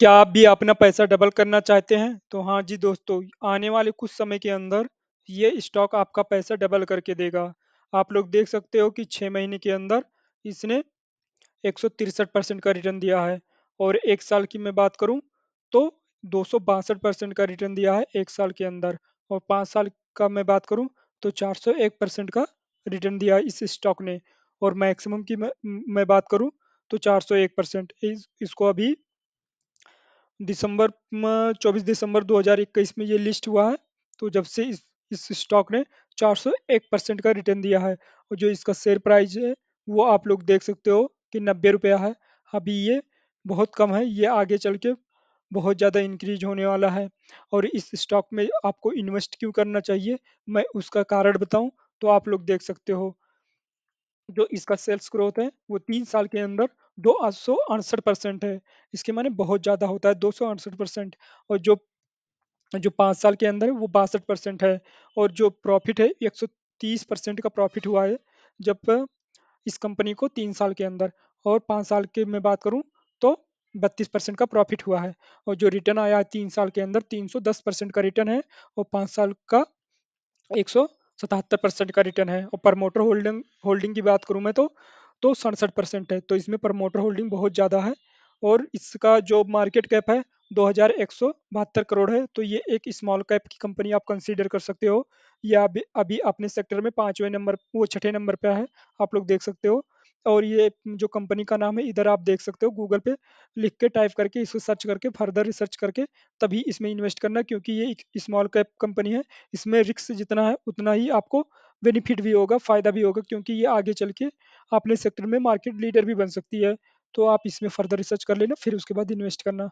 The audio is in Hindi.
क्या आप भी अपना पैसा डबल करना चाहते हैं तो हाँ जी दोस्तों आने वाले कुछ समय के अंदर ये स्टॉक आपका पैसा डबल करके देगा आप लोग देख सकते हो कि छः महीने के अंदर इसने एक परसेंट का रिटर्न दिया है और एक साल की मैं बात करूं तो दो परसेंट का रिटर्न दिया है एक साल के अंदर और पाँच साल का मैं बात करूँ तो चार परसेंट का रिटर्न दिया इस स्टॉक ने और मैक्सिमम की मैं, मैं बात करूँ तो चार परसेंट इस, इसको अभी दिसंबर 24 दिसंबर 2021 में ये लिस्ट हुआ है तो जब से इस इस स्टॉक ने 401 परसेंट का रिटर्न दिया है और जो इसका शेयर प्राइस है वो आप लोग देख सकते हो कि नब्बे रुपया है अभी ये बहुत कम है ये आगे चल के बहुत ज़्यादा इंक्रीज होने वाला है और इस स्टॉक में आपको इन्वेस्ट क्यों करना चाहिए मैं उसका कारण बताऊं तो आप लोग देख सकते हो जो इसका सेल्स ग्रोथ है वो तीन साल के अंदर दो परसेंट है इसके माने बहुत ज़्यादा होता है दो परसेंट और जो जो पाँच साल के अंदर है वो बासठ परसेंट है और जो प्रॉफिट है एक सौ तीस परसेंट का प्रॉफिट हुआ है जब इस कंपनी को तीन साल के अंदर और पाँच साल के मैं बात करूँ तो बत्तीस परसेंट का प्रॉफिट हुआ है और जो रिटर्न आया है तीन साल के अंदर तीन सौ दस परसेंट का रिटर्न है और पाँच साल का एक सौ सतहत्तर परसेंट का रिटर्न है और प्रमोटर होल्डिंग होल्डिंग की बात करूँ मैं तो तो सड़सठ परसेंट है तो इसमें प्रमोटर होल्डिंग बहुत ज़्यादा है और इसका जो मार्केट कैप है दो हजार एक सौ बहत्तर करोड़ है तो ये एक स्मॉल कैप की कंपनी आप कंसीडर कर सकते हो या अभी अभी अपने सेक्टर में पाँचवें नंबर वो छठे नंबर पर है आप लोग देख सकते हो और ये जो कंपनी का नाम है इधर आप देख सकते हो गूगल पे लिख के टाइप करके इसको सर्च करके फर्दर रिसर्च करके तभी इसमें इन्वेस्ट करना क्योंकि ये एक स्मॉल कैप कंपनी है इसमें रिक्स जितना है उतना ही आपको बेनिफिट भी होगा फ़ायदा भी होगा क्योंकि ये आगे चल के अपने सेक्टर में मार्केट लीडर भी बन सकती है तो आप इसमें फर्दर रिसर्च कर लेना फिर उसके बाद इन्वेस्ट करना